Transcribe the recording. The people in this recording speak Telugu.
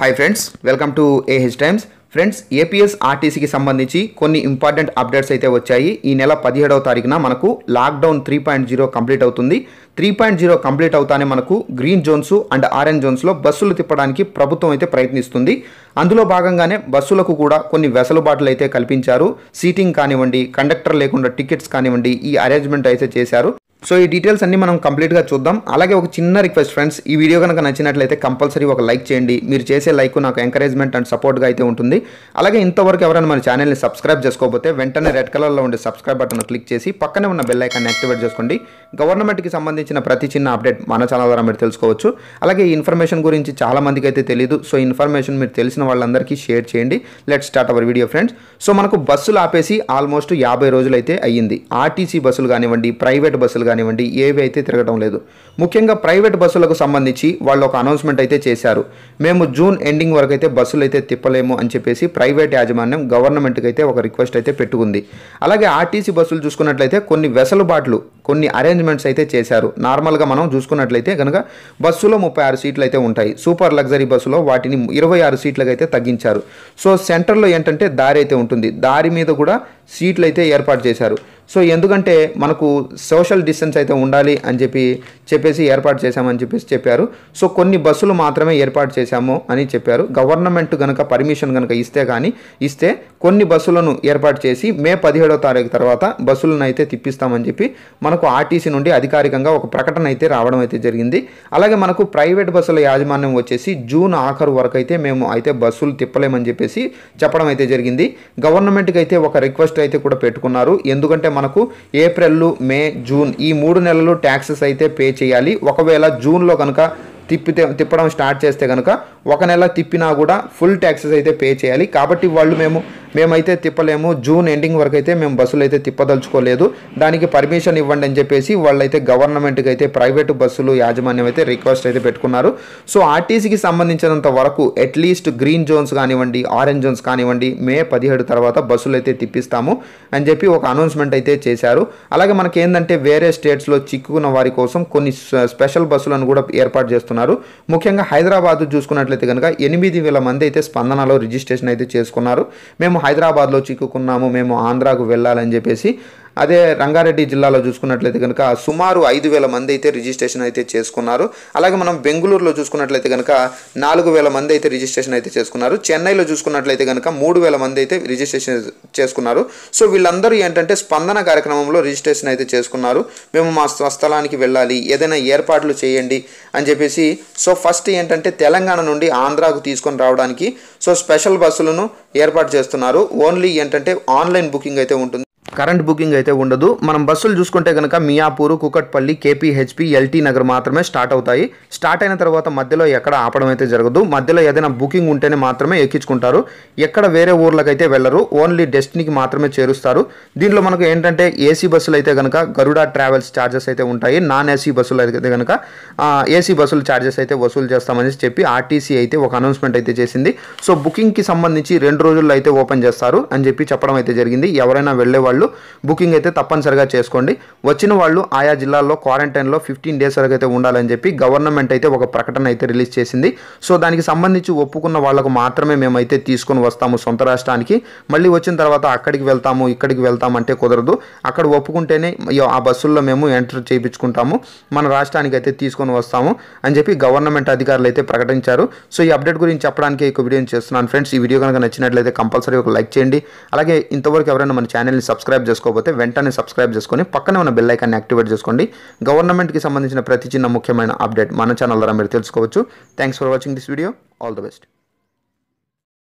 hi friends welcome to AH times friends ఏపీఎస్ ఆర్టీసీకి సంబంధించి కొన్ని ఇంపార్టెంట్ అప్డేట్స్ అయితే వచ్చాయి ఈ నెల పదిహేడవ తారీఖున మనకు lockdown three point zero complete అవుతుంది త్రీ పాయింట్ జీరో కంప్లీట్ అవుతానే మనకు గ్రీన్ జోన్స్ అండ్ ఆరెంజ్ జోన్స్లో బస్సులు తిప్పడానికి ప్రభుత్వం అయితే ప్రయత్నిస్తుంది అందులో భాగంగానే బస్సులకు కూడా కొన్ని వెసలుబాట్లు అయితే కల్పించారు సీటింగ్ కానివ్వండి కండక్టర్ లేకుండా టికెట్స్ కానివ్వండి ఈ అరేంజ్మెంట్ అయితే చేశారు సో ఈ డీటెయిల్స్ అన్ని మనం కంప్లీట్గా చూద్దాం అలాగే ఒక చిన్న రిక్వెస్ట్ ఫ్రెండ్స్ ఈ వీడియో కనుక నచ్చినట్లయితే కంపల్సరీ ఒక లైక్ చేయండి మీరు చేసే లైక్ నాకు ఎంకరేజ్మెంట్ అండ్ సపోర్ట్గా అయితే ఉంటుంది అలాగే ఇంతవరకు ఎవరైనా మన ఛానల్ని సబ్స్క్రైబ్ చేసుకోకపోతే వెంటనే రెడ్ కలర్లో ఉండే సబ్స్క్రైబ్ బటన్ క్లిక్ చేసి పక్కనే ఉన్న బెల్ ఐకాన్ని యాక్టివేట్ చేసుకోండి గవర్నమెంట్కి సంబంధించిన ప్రతి చిన్న అప్డేట్ మన ఛానల్ ద్వారా మీరు తెలుసుకోవచ్చు అలాగే ఈ ఇన్ఫర్మేషన్ గురించి చాలామందికి అయితే తెలియదు సో ఇన్ఫర్మేషన్ మీరు తెలిసిన వాళ్ళందరికీ షేర్ చేయండి let start our video friends so మనకు బస్సులు ఆపేసి ఆల్మోస్ట్ యాభై రోజులు అయితే అయ్యింది ఆర్టీసీ బస్సులు కానివ్వండి ప్రైవేట్ బస్సులు కానివ్వండి ఏవి అయితే తిరగడం లేదు ముఖ్యంగా ప్రైవేట్ బస్సులకు సంబంధించి వాళ్ళు ఒక అనౌన్స్మెంట్ అయితే చేశారు మేము జూన్ ఎండింగ్ వరకు అయితే బస్సులు అయితే తిప్పలేము అని చెప్పేసి ప్రైవేట్ యాజమాన్యం గవర్నమెంట్కి అయితే ఒక రిక్వెస్ట్ అయితే పెట్టుకుంది అలాగే ఆర్టీసీ బస్సులు చూసుకున్నట్లయితే కొన్ని వెసలుబాట్లు కొన్ని అరేంజ్మెంట్స్ అయితే చేశారు నార్మల్గా మనం చూసుకున్నట్లయితే కనుక బస్సులో ముప్పై ఆరు సీట్లు అయితే ఉంటాయి సూపర్ లగ్జరీ బస్సులో వాటిని ఇరవై ఆరు సీట్లకు అయితే తగ్గించారు సో సెంటర్లో ఏంటంటే దారి అయితే ఉంటుంది దారి మీద కూడా సీట్లు అయితే ఏర్పాటు చేశారు సో ఎందుకంటే మనకు సోషల్ డిస్టెన్స్ అయితే ఉండాలి అని చెప్పి చెప్పేసి ఏర్పాటు చేశామని చెప్పేసి చెప్పారు సో కొన్ని బస్సులు మాత్రమే ఏర్పాటు చేశాము అని చెప్పారు గవర్నమెంట్ కనుక పర్మిషన్ కనుక ఇస్తే కానీ ఇస్తే కొన్ని బస్సులను ఏర్పాటు చేసి మే పదిహేడో తారీఖు తర్వాత బస్సులను అయితే తిప్పిస్తామని చెప్పి మనకు మనకు ఆర్టీసీ నుండి అధికారికంగా ఒక ప్రకటన అయితే రావడం అయితే జరిగింది అలాగే మనకు ప్రైవేట్ బస్సుల యాజమాన్యం వచ్చేసి జూన్ ఆఖరు వరకు అయితే మేము అయితే బస్సులు తిప్పలేమని చెప్పేసి చెప్పడం అయితే జరిగింది గవర్నమెంట్కి అయితే ఒక రిక్వెస్ట్ అయితే కూడా పెట్టుకున్నారు ఎందుకంటే మనకు ఏప్రిల్ మే జూన్ ఈ మూడు నెలలు ట్యాక్సెస్ అయితే పే చేయాలి ఒకవేళ జూన్లో కనుక తిప్పితే తిప్పడం స్టార్ట్ చేస్తే కనుక ఒక నెల తిప్పినా కూడా ఫుల్ ట్యాక్సెస్ అయితే పే చేయాలి కాబట్టి వాళ్ళు మేము మేమైతే తిప్పలేము జూన్ ఎండింగ్ వరకు అయితే మేము బస్సులు అయితే తిప్పదలుచుకోలేదు దానికి పర్మిషన్ ఇవ్వండి అని చెప్పేసి వాళ్ళైతే గవర్నమెంట్కి అయితే ప్రైవేట్ బస్సులు యాజమాన్యం అయితే రిక్వెస్ట్ అయితే పెట్టుకున్నారు సో ఆర్టీసీకి సంబంధించినంత వరకు అట్లీస్ట్ గ్రీన్ జోన్స్ కానివ్వండి ఆరెంజ్ జోన్స్ కానివ్వండి మే పదిహేడు తర్వాత బస్సులు అయితే తిప్పిస్తాము అని చెప్పి ఒక అనౌన్స్మెంట్ అయితే చేశారు అలాగే మనకి ఏంటంటే వేరే స్టేట్స్లో చిక్కుకున్న వారి కోసం కొన్ని స్పెషల్ బస్సులను కూడా ఏర్పాటు చేస్తున్నారు ముఖ్యంగా హైదరాబాద్ చూసుకున్నట్లయితే కనుక ఎనిమిది వేల మంది అయితే స్పందనలో రిజిస్ట్రేషన్ అయితే చేసుకున్నారు మేము హైదరాబాద్లో చిక్కుకున్నాము మేము ఆంధ్రాకు వెళ్ళాలని చెప్పేసి అదే రంగారెడ్డి జిల్లాలో చూసుకున్నట్లయితే కనుక సుమారు ఐదు వేల మంది అయితే రిజిస్ట్రేషన్ అయితే చేసుకున్నారు అలాగే మనం బెంగళూరులో చూసుకున్నట్లయితే కనుక నాలుగు వేల మంది అయితే రిజిస్ట్రేషన్ అయితే చేసుకున్నారు చెన్నైలో చూసుకున్నట్లయితే కనుక మూడు వేల మంది అయితే రిజిస్ట్రేషన్ చేసుకున్నారు సో వీళ్ళందరూ ఏంటంటే స్పందన కార్యక్రమంలో రిజిస్ట్రేషన్ అయితే చేసుకున్నారు మేము మా స్వస్థలానికి వెళ్ళాలి ఏదైనా ఏర్పాట్లు చేయండి అని చెప్పేసి సో ఫస్ట్ ఏంటంటే తెలంగాణ నుండి ఆంధ్రాకు తీసుకొని రావడానికి సో స్పెషల్ బస్సులను ఏర్పాటు చేస్తున్నారు ఓన్లీ ఏంటంటే ఆన్లైన్ బుకింగ్ అయితే ఉంటుంది కరెంట్ బుకింగ్ అయితే ఉండదు మనం బస్సులు చూసుకుంటే కనుక మియాపూర్ కుకట్పల్లి కేపీహెచ్పి ఎల్టీ నగర్ మాత్రమే స్టార్ట్ అవుతాయి స్టార్ట్ అయిన తర్వాత మధ్యలో ఎక్కడ ఆపడం అయితే జరగదు మధ్యలో ఏదైనా బుకింగ్ ఉంటేనే మాత్రమే ఎక్కించుకుంటారు ఎక్కడ వేరే ఊర్లకైతే వెళ్ళరు ఓన్లీ డెస్టినీకి మాత్రమే చేరుస్తారు దీంట్లో మనకు ఏంటంటే ఏసీ బస్సులు అయితే కనుక గరుడా ట్రావెల్స్ ఛార్జెస్ అయితే ఉంటాయి నాన్ ఏసీ బస్సులు అయితే కనుక ఏసీ బస్సులు ఛార్జెస్ అయితే వసూలు చేస్తామని చెప్పి ఆర్టీసీ అయితే ఒక అనౌన్స్మెంట్ అయితే చేసింది సో బుకింగ్కి సంబంధించి రెండు రోజుల్లో అయితే ఓపెన్ చేస్తారు అని చెప్పి చెప్పడం అయితే జరిగింది ఎవరైనా వెళ్ళే వాళ్ళు వాళ్ళు బుకింగ్ అయితే తప్పనిసరిగా చేసుకోండి వచ్చిన వాళ్ళు ఆయా జిల్లాల్లో క్వారంటైన్లో ఫిఫ్టీన్ డేస్ వరకు అయితే ఉండాలని చెప్పి గవర్నమెంట్ అయితే ఒక ప్రకటన అయితే రిలీజ్ చేసింది సో దానికి సంబంధించి ఒప్పుకున్న వాళ్ళకు మాత్రమే మేమైతే తీసుకొని వస్తాము సొంత రాష్ట్రానికి మళ్ళీ వచ్చిన తర్వాత అక్కడికి వెళ్తాము ఇక్కడికి వెళ్తామంటే కుదరదు అక్కడ ఒప్పుకుంటేనే ఆ బస్సుల్లో మేము ఎంటర్ చేయించుకుంటాము మన రాష్ట్రానికి అయితే తీసుకొని వస్తాము అని చెప్పి గవర్నమెంట్ అధికారులు అయితే ప్రకటించారు సో ఈ అప్డేట్ గురించి చెప్పడానికి ఒక వీడియో చేస్తున్నాను ఫ్రెండ్స్ ఈ వీడియో కనుక నచ్చినట్లయితే కంపల్సరీ ఒక లైక్ చేయండి అలాగే ఇంతవరకు ఎవరైనా మన ఛానల్ని సబ్స్క్రైబ్ సబ్స్క్రైబ్ చేసుకోకపోతే వెంటనే సబ్స్క్రైబ్ చేసుకొని పక్కనే ఉన్న బెల్ ఐకాన్ని యాక్టివేట్ చేసుకోండి గవర్నమెంట్కి సంబంధించిన ప్రతి చిన్న ముఖ్యమైన అప్డేట్ మన ఛానల్ ద్వారా మీరు తెలుసుకోవచ్చు thanks for watching this video all the best